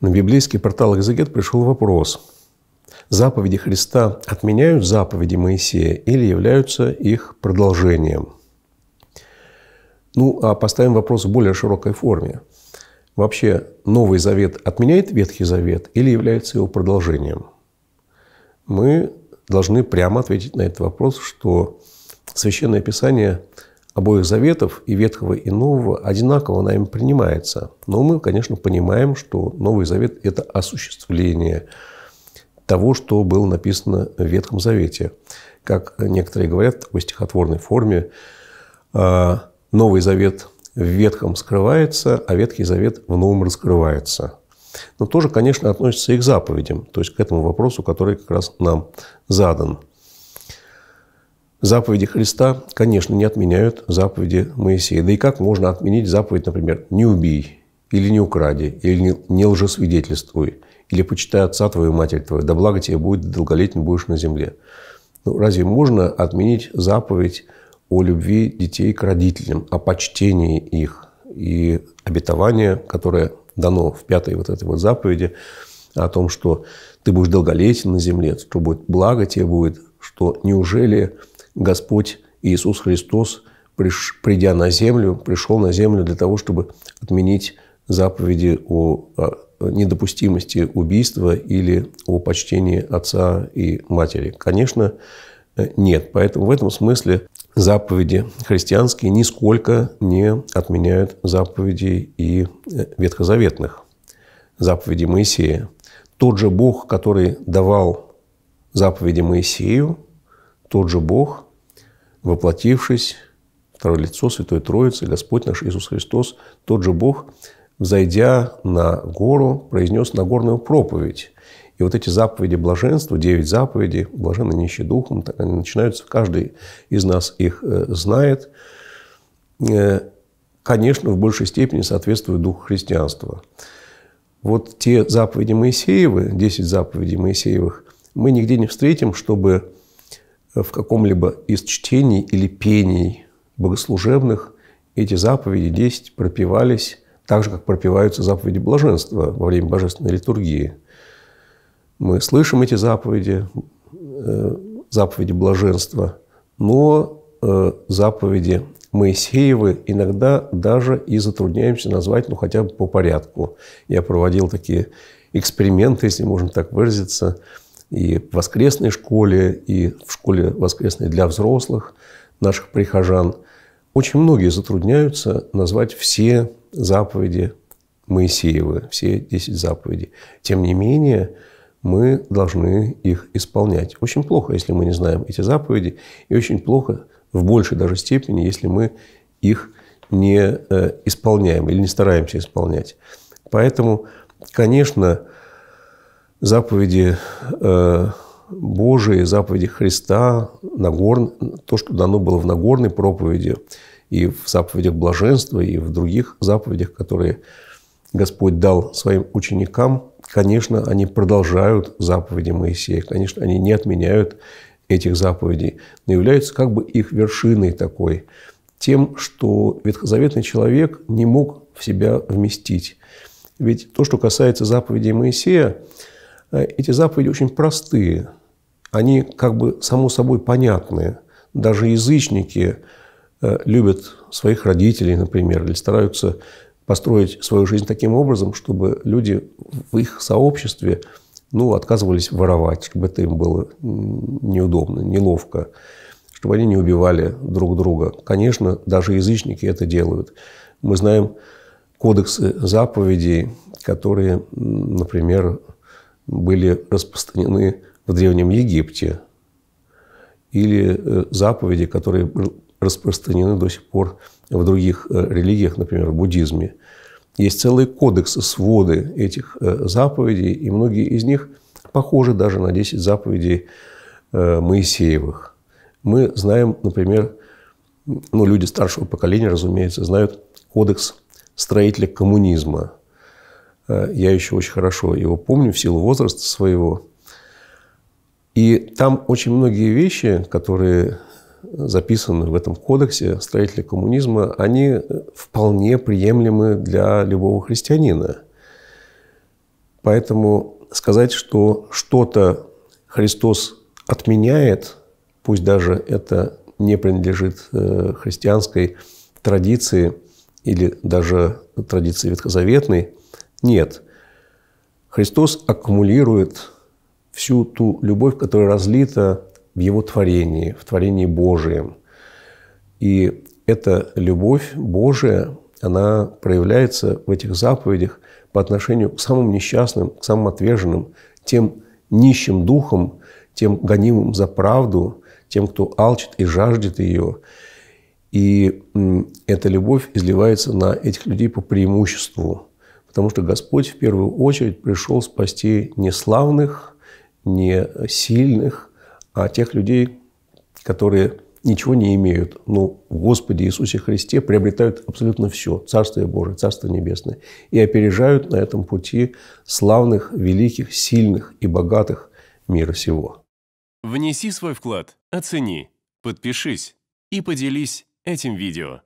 На библейский портал «Экзегет» пришел вопрос. Заповеди Христа отменяют заповеди Моисея или являются их продолжением? Ну, а поставим вопрос в более широкой форме. Вообще, Новый Завет отменяет Ветхий Завет или является его продолжением? Мы должны прямо ответить на этот вопрос, что Священное Писание обоих заветов, и Ветхого, и Нового, одинаково нами принимается. Но мы, конечно, понимаем, что Новый Завет – это осуществление того, что было написано в Ветхом Завете. Как некоторые говорят в стихотворной форме, а, Новый Завет в Ветхом скрывается, а Ветхий Завет в Новом раскрывается. Но тоже, конечно, относится и к заповедям, то есть к этому вопросу, который как раз нам задан – Заповеди Христа, конечно, не отменяют заповеди Моисея. Да и как можно отменить заповедь, например, «не убей», или «не укради», или «не лжесвидетельствуй», или «почитай отца твою, матерь твою, да благо тебе будет, долголетним будешь на земле». Ну, разве можно отменить заповедь о любви детей к родителям, о почтении их и обетование, которое дано в пятой вот этой вот заповеди, о том, что ты будешь долголетен на земле, что будет благо тебе будет, что неужели Господь Иисус Христос, придя на землю, пришел на землю для того, чтобы отменить заповеди о недопустимости убийства или о почтении отца и матери? Конечно, э, нет. Поэтому в этом смысле заповеди христианские нисколько не отменяют заповедей и э, ветхозаветных, заповеди Моисея. Тот же Бог, который давал заповеди Моисею, тот же Бог, воплотившись, второе лицо Святой Троицы, Господь наш Иисус Христос, тот же Бог, взойдя на гору, произнес Нагорную проповедь. И вот эти заповеди блаженства, девять заповедей, блаженно нищий духом, они начинаются, каждый из нас их э, знает, э, конечно, в большей степени соответствуют духу христианства. Вот те заповеди Моисеевы, десять заповедей Моисеевых, мы нигде не встретим, чтобы в каком-либо из чтений или пений богослужебных эти заповеди 10 пропивались так же, как пропиваются заповеди блаженства во время божественной литургии. Мы слышим эти заповеди, э, заповеди блаженства, но э, заповеди Моисеевы иногда даже и затрудняемся назвать, ну, хотя бы по порядку. Я проводил такие эксперименты, если можно так выразиться – и в воскресной школе, и в школе воскресной для взрослых наших прихожан. Очень многие затрудняются назвать все заповеди Моисеевы, все 10 заповедей. Тем не менее, мы должны их исполнять. Очень плохо, если мы не знаем эти заповеди, и очень плохо в большей даже степени, если мы их не э, исполняем или не стараемся исполнять. Поэтому, конечно, заповеди э, Божии, заповеди Христа, Нагорн, то, что дано было в Нагорной проповеди, и в заповедях блаженства, и в других заповедях, которые Господь дал своим ученикам, конечно, они продолжают заповеди Моисея, конечно, они не отменяют этих заповедей, но являются как бы их вершиной такой, тем, что ветхозаветный человек не мог в себя вместить. Ведь то, что касается заповедей Моисея, Э, эти заповеди очень простые. Они как бы само собой понятные. Даже язычники э, любят своих родителей, например, или стараются построить свою жизнь таким образом, чтобы люди в их сообществе ну, отказывались воровать, чтобы это им было неудобно, неловко, чтобы они не убивали друг друга. Конечно, даже язычники это делают. Мы знаем кодексы заповедей, которые, например, были распространены в Древнем Египте, или э, заповеди, которые распространены до сих пор в других э, религиях, например, в буддизме. Есть целый кодекс своды этих э, заповедей, и многие из них похожи даже на 10 заповедей Моисеевых. Мы знаем, например, ну, люди старшего поколения, разумеется, знают кодекс строителя коммунизма – Э, я еще очень хорошо его помню в силу возраста своего. И там очень многие вещи, которые записаны в этом кодексе строителей коммунизма, они э, вполне приемлемы для любого христианина. Поэтому сказать, что что-то Христос отменяет, пусть даже это не принадлежит э, христианской традиции или даже традиции ветхозаветной – нет. Христос аккумулирует всю ту любовь, которая разлита в Его творении, в творении Божием. И эта любовь Божия, она проявляется в этих заповедях по отношению к самым несчастным, к самым отверженным, тем нищим духом, тем гонимым за правду, тем, кто алчит и жаждет ее. И эта любовь изливается на этих людей по преимуществу. Потому что Господь в первую очередь пришел спасти не славных, не сильных, а тех людей, которые ничего не имеют, но в Господе Иисусе Христе приобретают абсолютно все – Царствие Божие, Царство Небесное, и опережают на этом пути славных, великих, сильных и богатых мира сего. Внеси свой вклад, оцени, подпишись и поделись этим видео.